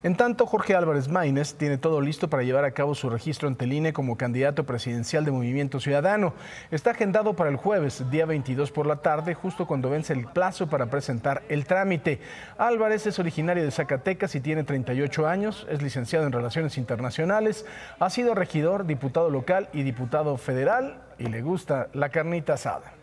En tanto, Jorge Álvarez Maínez tiene todo listo para llevar a cabo su registro ante el INE como candidato presidencial de Movimiento Ciudadano. Está agendado para el jueves, día 22 por la tarde, justo cuando vence el plazo para presentar el trámite. Álvarez es originario de Zacatecas y tiene 38 años, es licenciado en Relaciones Internacionales, ha sido regidor, diputado local y diputado federal y le gusta la carnita asada.